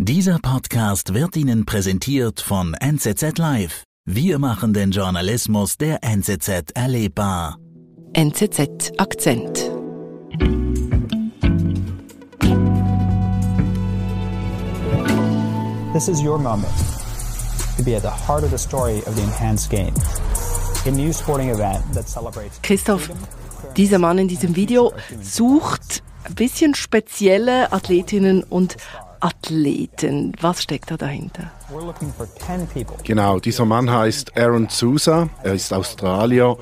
Dieser Podcast wird Ihnen präsentiert von NZZ Live. Wir machen den Journalismus der NZZ erlebbar. NZZ Akzent. This is your moment to be at the heart of the story of the enhanced game. A new sporting event that celebrates Christoph, dieser Mann in diesem Video sucht ein bisschen spezielle Athletinnen und Athleten. Was steckt da dahinter? Genau, dieser Mann heißt Aaron Sousa, er ist Australier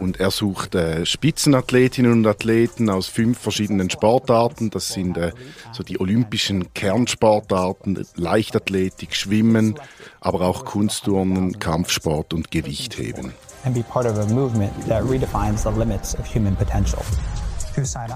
und er sucht äh, Spitzenathletinnen und Athleten aus fünf verschiedenen Sportarten. Das sind äh, so die olympischen Kernsportarten, Leichtathletik, Schwimmen, aber auch Kunstturnen, Kampfsport und Gewichtheben. And be part of a movement that redefines the limits of human potential.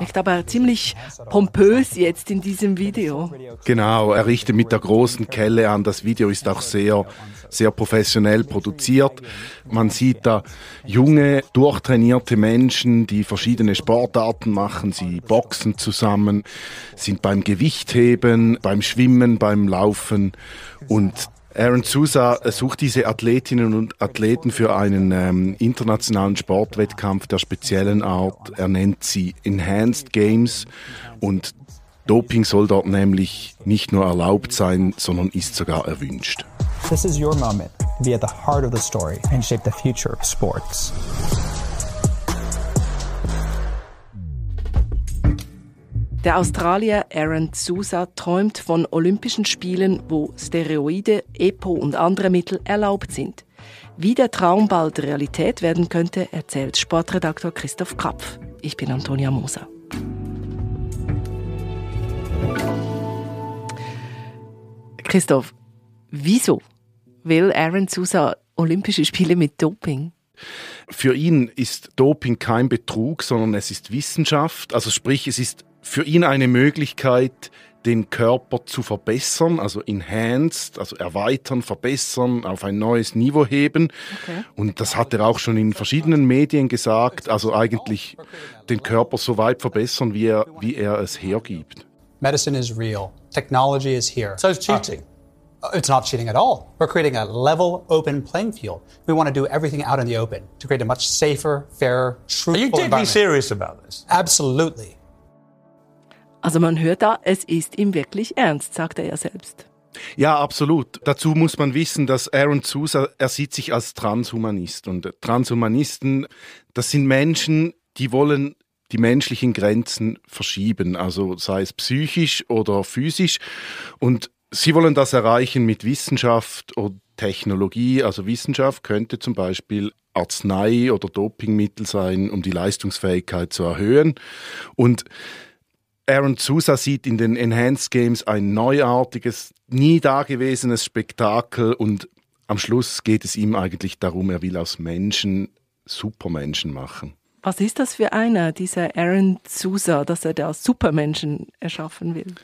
Echt aber ziemlich pompös jetzt in diesem Video. Genau, er richtet mit der großen Kelle an. Das Video ist auch sehr, sehr professionell produziert. Man sieht da junge, durchtrainierte Menschen, die verschiedene Sportarten machen. Sie boxen zusammen, sind beim Gewichtheben, beim Schwimmen, beim Laufen und Aaron Sousa sucht diese Athletinnen und Athleten für einen ähm, internationalen Sportwettkampf der speziellen Art. Er nennt sie Enhanced Games und Doping soll dort nämlich nicht nur erlaubt sein, sondern ist sogar erwünscht. This is your moment be at the heart of the story and shape the future of sports. Der Australier Aaron Sousa träumt von Olympischen Spielen, wo Steroide, EPO und andere Mittel erlaubt sind. Wie der Traum bald Realität werden könnte, erzählt Sportredaktor Christoph Krapf. Ich bin Antonia Moser. Christoph, wieso will Aaron Sousa Olympische Spiele mit Doping? Für ihn ist Doping kein Betrug, sondern es ist Wissenschaft. Also sprich, es ist für ihn eine Möglichkeit, den Körper zu verbessern, also enhanced, also erweitern, verbessern, auf ein neues Niveau heben. Okay. Und das hat er auch schon in verschiedenen Medien gesagt, also eigentlich den Körper so weit verbessern, wie er, wie er es hergibt. Medicine is real. Technology is here. So is cheating. Uh, it's not cheating at all. We're creating a level, open playing field. We want to do everything out in the open to create a much safer, fairer, truthful Are you deeply serious about this? Absolutely. Also man hört da, es ist ihm wirklich ernst, sagt er ja selbst. Ja, absolut. Dazu muss man wissen, dass Aaron Sousa, er sieht sich als Transhumanist. Und Transhumanisten, das sind Menschen, die wollen die menschlichen Grenzen verschieben, also sei es psychisch oder physisch. Und sie wollen das erreichen mit Wissenschaft und Technologie. Also Wissenschaft könnte zum Beispiel Arznei oder Dopingmittel sein, um die Leistungsfähigkeit zu erhöhen. Und Aaron Sousa sieht in den Enhanced Games ein neuartiges, nie dagewesenes Spektakel und am Schluss geht es ihm eigentlich darum, er will aus Menschen Supermenschen machen. Was ist das für einer, dieser Aaron Sousa, dass er da Supermenschen erschaffen will?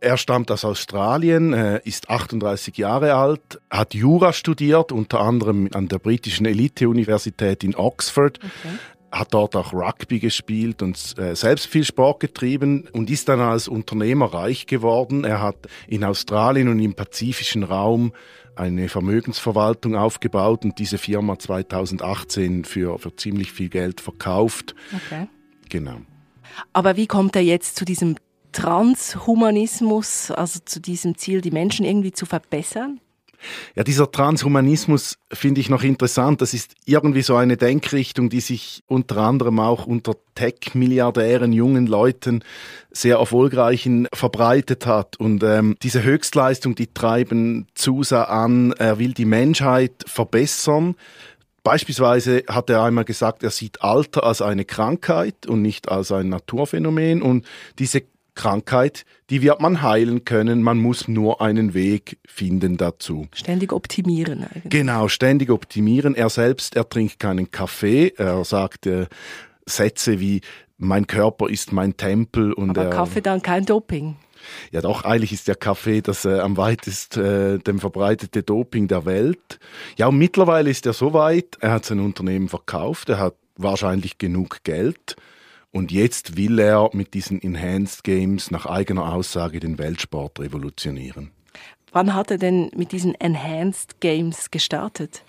Er stammt aus Australien, äh, ist 38 Jahre alt, hat Jura studiert, unter anderem an der britischen Elite-Universität in Oxford. Okay hat dort auch Rugby gespielt und äh, selbst viel Sport getrieben und ist dann als Unternehmer reich geworden. Er hat in Australien und im pazifischen Raum eine Vermögensverwaltung aufgebaut und diese Firma 2018 für, für ziemlich viel Geld verkauft. Okay. Genau. Aber wie kommt er jetzt zu diesem Transhumanismus, also zu diesem Ziel, die Menschen irgendwie zu verbessern? Ja, dieser Transhumanismus finde ich noch interessant. Das ist irgendwie so eine Denkrichtung, die sich unter anderem auch unter Tech-Milliardären, jungen Leuten, sehr erfolgreichen verbreitet hat. Und ähm, diese Höchstleistung, die treiben Zusa an, er will die Menschheit verbessern. Beispielsweise hat er einmal gesagt, er sieht Alter als eine Krankheit und nicht als ein Naturphänomen. Und diese Krankheit, die wird man heilen können. Man muss nur einen Weg finden dazu. Ständig optimieren eigentlich. Genau, ständig optimieren. Er selbst, er trinkt keinen Kaffee. Er sagt äh, Sätze wie, mein Körper ist mein Tempel. Und Aber er, Kaffee dann kein Doping. Ja, doch, eigentlich ist der Kaffee das äh, am weitest äh, dem verbreitete Doping der Welt. Ja, und mittlerweile ist er so weit, er hat sein Unternehmen verkauft, er hat wahrscheinlich genug Geld und jetzt will er mit diesen Enhanced Games nach eigener Aussage den Weltsport revolutionieren. Wann hat er denn mit diesen Enhanced Games gestartet?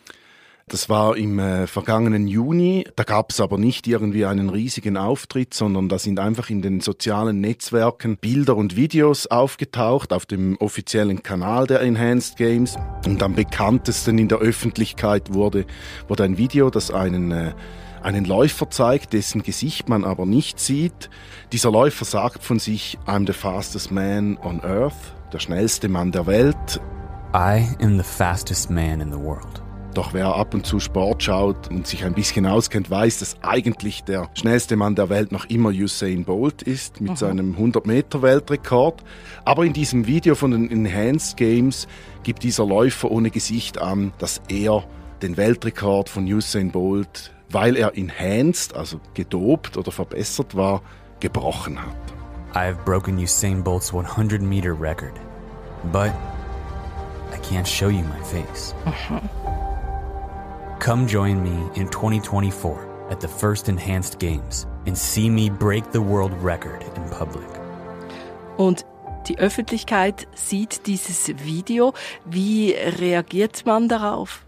Das war im äh, vergangenen Juni. Da gab es aber nicht irgendwie einen riesigen Auftritt, sondern da sind einfach in den sozialen Netzwerken Bilder und Videos aufgetaucht auf dem offiziellen Kanal der Enhanced Games. Und am bekanntesten in der Öffentlichkeit wurde, wurde ein Video, das einen äh, einen Läufer zeigt, dessen Gesicht man aber nicht sieht. Dieser Läufer sagt von sich, I'm the fastest man on earth, der schnellste Mann der Welt. I am the fastest man in the world. Doch wer ab und zu Sport schaut und sich ein bisschen auskennt, weiß, dass eigentlich der schnellste Mann der Welt noch immer Usain Bolt ist mit Aha. Mhm. seinem 100-Meter-Weltrekord. Aber in diesem Video von den Enhanced Games gibt dieser Läufer ohne Gesicht an, dass er den Weltrekord von Usain Bolt, weil er enhanced, also gedopt oder verbessert war, gebrochen hat. I've broken Usain Bolt's 100 meter record, but I can't show you my face. Uh-huh. Come join me in 2024 at the first Enhanced Games and see me break the world record in public. Und die Öffentlichkeit sieht dieses Video. Wie reagiert man darauf?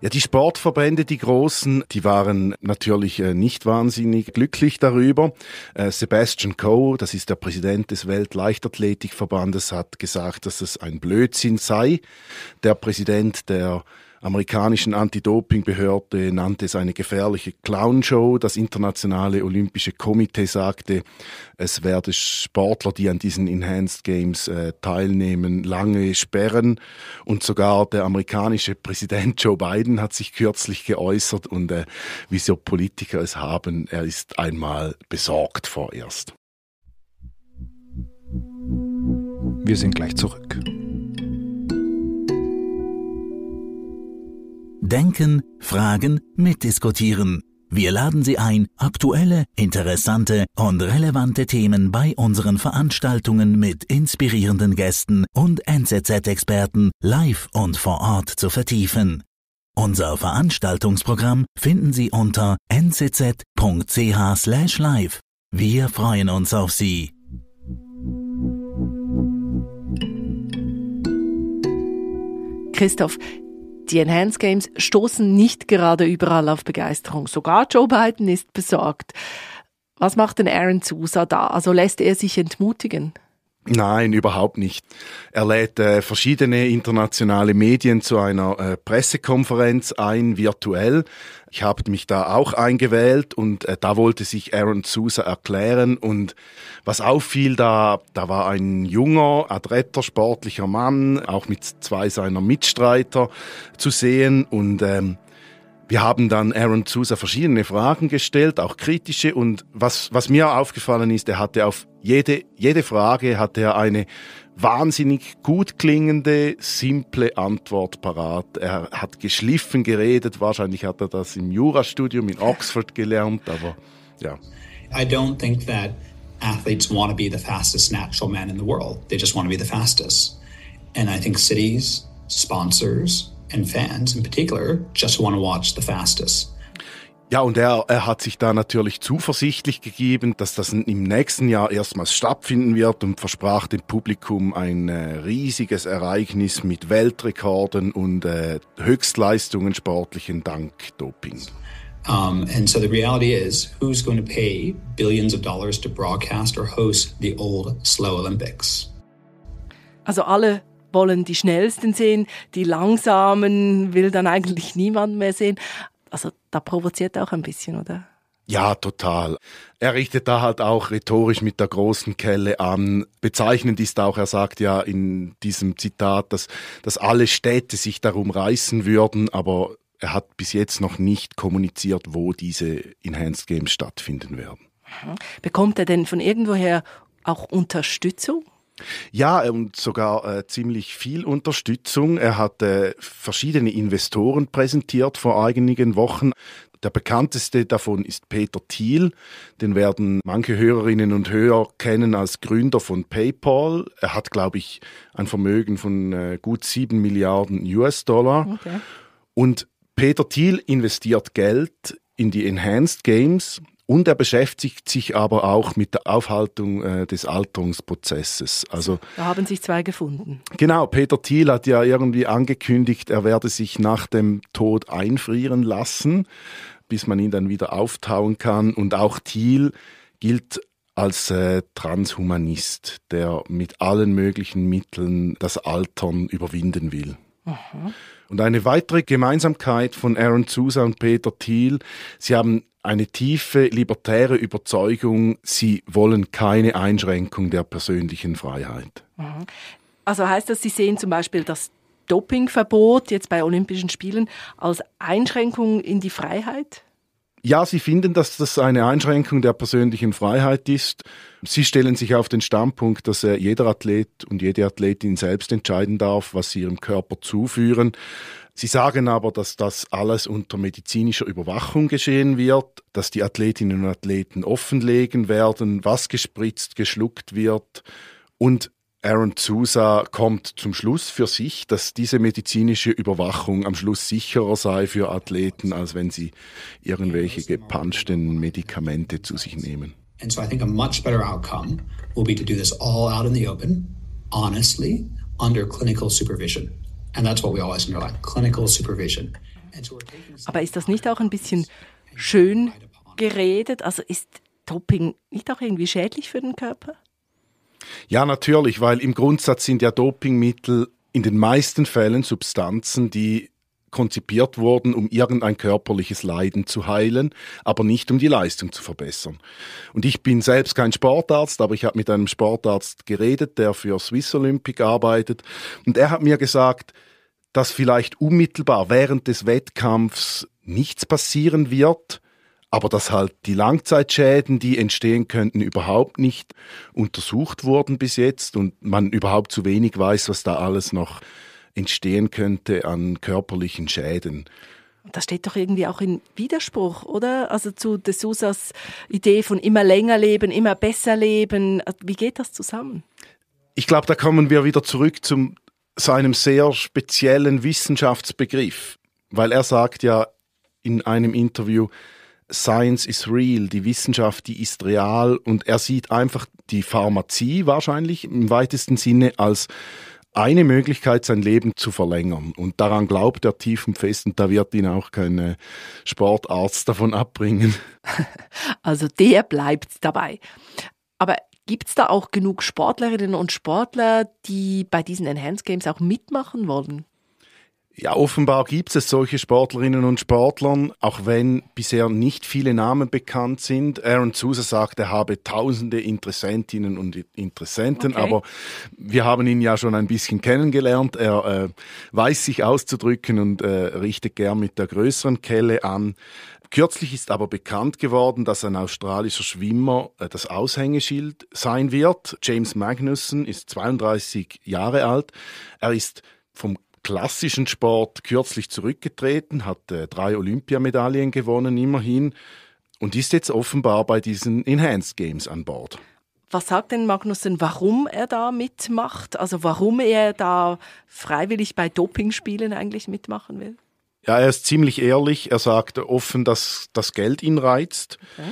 Ja, die Sportverbände, die großen, die waren natürlich äh, nicht wahnsinnig glücklich darüber. Äh, Sebastian Coe, das ist der Präsident des Weltleichtathletikverbandes, hat gesagt, dass es ein Blödsinn sei. Der Präsident der amerikanischen Anti-Doping-Behörde nannte es eine gefährliche Clownshow. Das Internationale Olympische Komitee sagte, es werde Sportler, die an diesen Enhanced Games äh, teilnehmen, lange sperren. Und sogar der amerikanische Präsident Joe Biden hat sich kürzlich geäußert und äh, wie so Politiker es haben, er ist einmal besorgt vorerst. Wir sind gleich zurück. denken, fragen, mitdiskutieren. Wir laden Sie ein, aktuelle, interessante und relevante Themen bei unseren Veranstaltungen mit inspirierenden Gästen und NZZ-Experten live und vor Ort zu vertiefen. Unser Veranstaltungsprogramm finden Sie unter nzz.ch/live. Wir freuen uns auf Sie. Christoph, die Enhanced Games stoßen nicht gerade überall auf Begeisterung. Sogar Joe Biden ist besorgt. Was macht denn Aaron Sousa da? Also lässt er sich entmutigen? Nein, überhaupt nicht. Er lädt äh, verschiedene internationale Medien zu einer äh, Pressekonferenz ein, virtuell. Ich habe mich da auch eingewählt und äh, da wollte sich Aaron Sousa erklären. Und was auffiel, da, da war ein junger, adretter, sportlicher Mann, auch mit zwei seiner Mitstreiter zu sehen. Und ähm, wir haben dann Aaron Sousa verschiedene Fragen gestellt, auch kritische. Und was, was mir aufgefallen ist, er hatte auf jede, jede Frage hatte er eine wahnsinnig gut klingende, simple Antwort parat. Er hat geschliffen geredet. Wahrscheinlich hat er das im Jurastudium in Oxford gelernt, aber ja. I don't think that athletes want to be the fastest natural man in the world. They just want to be the fastest. And I think cities, sponsors, and fans in particular just want to watch the fastest. Ja, und er, er hat sich da natürlich zuversichtlich gegeben, dass das im nächsten Jahr erstmals stattfinden wird und versprach dem Publikum ein äh, riesiges Ereignis mit Weltrekorden und äh, Höchstleistungen sportlichen Dank Doping. Um, and so the reality is, who's going to pay billions of dollars to broadcast or host the old slow Olympics? Also alle wollen die Schnellsten sehen, die Langsamen will dann eigentlich niemand mehr sehen. Also da provoziert er auch ein bisschen, oder? Ja, total. Er richtet da halt auch rhetorisch mit der großen Kelle an. Bezeichnend ist auch, er sagt ja in diesem Zitat, dass, dass alle Städte sich darum reißen würden, aber er hat bis jetzt noch nicht kommuniziert, wo diese Enhanced Games stattfinden werden. Mhm. Bekommt er denn von irgendwoher auch Unterstützung? Ja, und sogar äh, ziemlich viel Unterstützung. Er hat äh, verschiedene Investoren präsentiert vor einigen Wochen. Der bekannteste davon ist Peter Thiel. Den werden manche Hörerinnen und Hörer kennen als Gründer von PayPal. Er hat, glaube ich, ein Vermögen von äh, gut 7 Milliarden US-Dollar. Okay. Und Peter Thiel investiert Geld in die Enhanced Games. Und er beschäftigt sich aber auch mit der Aufhaltung äh, des Alterungsprozesses. Also, da haben sich zwei gefunden. Genau, Peter Thiel hat ja irgendwie angekündigt, er werde sich nach dem Tod einfrieren lassen, bis man ihn dann wieder auftauen kann. Und auch Thiel gilt als äh, Transhumanist, der mit allen möglichen Mitteln das Altern überwinden will. Aha. Und eine weitere Gemeinsamkeit von Aaron Sousa und Peter Thiel, sie haben eine tiefe libertäre Überzeugung, sie wollen keine Einschränkung der persönlichen Freiheit. Mhm. Also heißt das, Sie sehen zum Beispiel das Dopingverbot jetzt bei Olympischen Spielen als Einschränkung in die Freiheit? Ja, sie finden, dass das eine Einschränkung der persönlichen Freiheit ist. Sie stellen sich auf den Standpunkt, dass jeder Athlet und jede Athletin selbst entscheiden darf, was sie ihrem Körper zuführen. Sie sagen aber, dass das alles unter medizinischer Überwachung geschehen wird, dass die Athletinnen und Athleten offenlegen werden, was gespritzt, geschluckt wird und Aaron Zusa kommt zum Schluss für sich, dass diese medizinische Überwachung am Schluss sicherer sei für Athleten, als wenn sie irgendwelche gepanschten Medikamente zu sich nehmen. And so I think a much better outcome will be to do this all out in the open, honestly, under clinical supervision. And that's what we always underline, clinical supervision. Aber ist das nicht auch ein bisschen schön geredet? Also ist Doping nicht auch irgendwie schädlich für den Körper? Ja, natürlich, weil im Grundsatz sind ja Dopingmittel in den meisten Fällen Substanzen, die konzipiert wurden, um irgendein körperliches Leiden zu heilen, aber nicht um die Leistung zu verbessern. Und ich bin selbst kein Sportarzt, aber ich habe mit einem Sportarzt geredet, der für Swiss Olympic arbeitet, und er hat mir gesagt, dass vielleicht unmittelbar während des Wettkampfs nichts passieren wird, aber dass halt die Langzeitschäden, die entstehen könnten, überhaupt nicht untersucht wurden bis jetzt und man überhaupt zu wenig weiß, was da alles noch entstehen könnte an körperlichen Schäden. Das steht doch irgendwie auch in Widerspruch, oder? Also zu de Susas Idee von immer länger leben, immer besser leben. Wie geht das zusammen? Ich glaube, da kommen wir wieder zurück zu seinem sehr speziellen Wissenschaftsbegriff, weil er sagt ja in einem Interview, Science is real, die Wissenschaft, die ist real und er sieht einfach die Pharmazie wahrscheinlich im weitesten Sinne als eine Möglichkeit, sein Leben zu verlängern. Und daran glaubt er tief und fest und da wird ihn auch kein äh, Sportarzt davon abbringen. Also der bleibt dabei. Aber gibt es da auch genug Sportlerinnen und Sportler, die bei diesen Enhanced Games auch mitmachen wollen? Ja, offenbar gibt es solche Sportlerinnen und Sportlern, auch wenn bisher nicht viele Namen bekannt sind. Aaron Sousa sagt, er habe tausende Interessentinnen und Interessenten, okay. aber wir haben ihn ja schon ein bisschen kennengelernt. Er äh, weiß sich auszudrücken und äh, richtet gern mit der größeren Kelle an. Kürzlich ist aber bekannt geworden, dass ein australischer Schwimmer äh, das Aushängeschild sein wird. James Magnussen ist 32 Jahre alt. Er ist vom klassischen Sport kürzlich zurückgetreten, hat äh, drei Olympiamedaillen gewonnen immerhin und ist jetzt offenbar bei diesen Enhanced Games an Bord. Was sagt denn Magnussen, warum er da mitmacht? Also warum er da freiwillig bei Dopingspielen eigentlich mitmachen will? Ja, er ist ziemlich ehrlich. Er sagt offen, dass das Geld ihn reizt. Okay.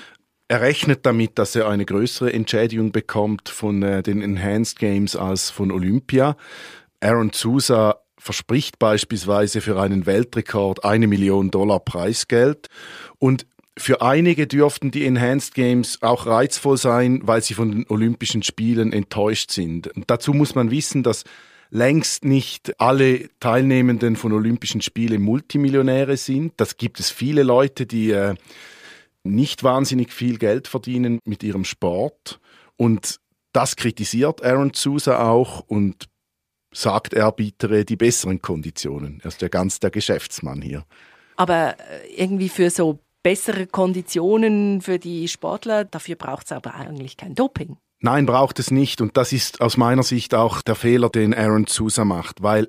Er rechnet damit, dass er eine größere Entschädigung bekommt von äh, den Enhanced Games als von Olympia. Aaron Sousa verspricht beispielsweise für einen Weltrekord eine Million Dollar Preisgeld. Und für einige dürften die Enhanced Games auch reizvoll sein, weil sie von den Olympischen Spielen enttäuscht sind. Und dazu muss man wissen, dass längst nicht alle Teilnehmenden von Olympischen Spielen Multimillionäre sind. Das gibt es viele Leute, die äh, nicht wahnsinnig viel Geld verdienen mit ihrem Sport. Und das kritisiert Aaron Sousa auch und sagt er, bittere die besseren Konditionen. Er ist ja ganz der Geschäftsmann hier. Aber äh, irgendwie für so bessere Konditionen für die Sportler, dafür braucht es aber eigentlich kein Doping. Nein, braucht es nicht. Und das ist aus meiner Sicht auch der Fehler, den Aaron Sousa macht, weil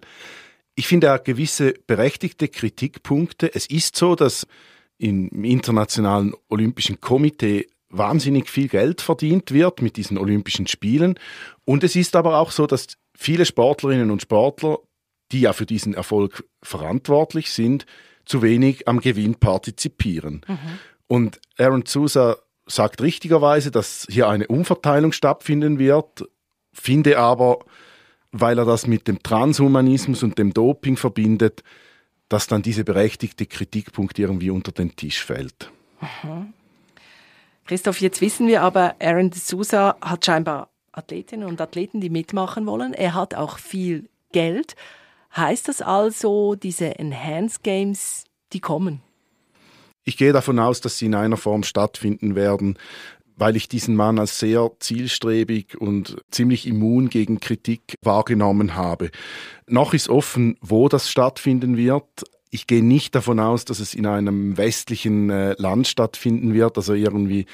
ich finde, er hat gewisse berechtigte Kritikpunkte. Es ist so, dass im Internationalen Olympischen Komitee wahnsinnig viel Geld verdient wird mit diesen Olympischen Spielen. Und es ist aber auch so, dass viele Sportlerinnen und Sportler, die ja für diesen Erfolg verantwortlich sind, zu wenig am Gewinn partizipieren. Mhm. Und Aaron Sousa sagt richtigerweise, dass hier eine Umverteilung stattfinden wird, finde aber, weil er das mit dem Transhumanismus und dem Doping verbindet, dass dann diese berechtigte Kritikpunkt irgendwie unter den Tisch fällt. Mhm. Christoph, jetzt wissen wir aber, Aaron D'Souza hat scheinbar Athletinnen und Athleten, die mitmachen wollen. Er hat auch viel Geld. Heißt das also, diese Enhanced Games, die kommen? Ich gehe davon aus, dass sie in einer Form stattfinden werden, weil ich diesen Mann als sehr zielstrebig und ziemlich immun gegen Kritik wahrgenommen habe. Noch ist offen, wo das stattfinden wird, ich gehe nicht davon aus, dass es in einem westlichen äh, Land stattfinden wird, also irgendwie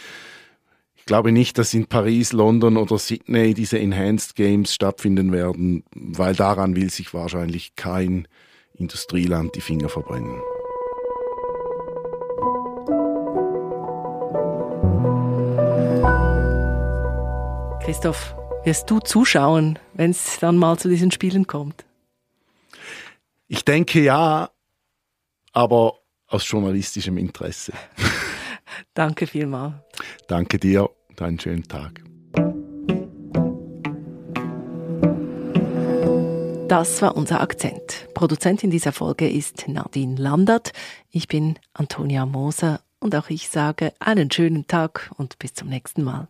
ich glaube nicht, dass in Paris, London oder Sydney diese Enhanced Games stattfinden werden, weil daran will sich wahrscheinlich kein Industrieland die Finger verbrennen. Christoph, wirst du zuschauen, wenn es dann mal zu diesen Spielen kommt? Ich denke ja, aber aus journalistischem Interesse. Danke vielmals. Danke dir und einen schönen Tag. Das war unser Akzent. Produzentin dieser Folge ist Nadine Landert. Ich bin Antonia Moser und auch ich sage einen schönen Tag und bis zum nächsten Mal.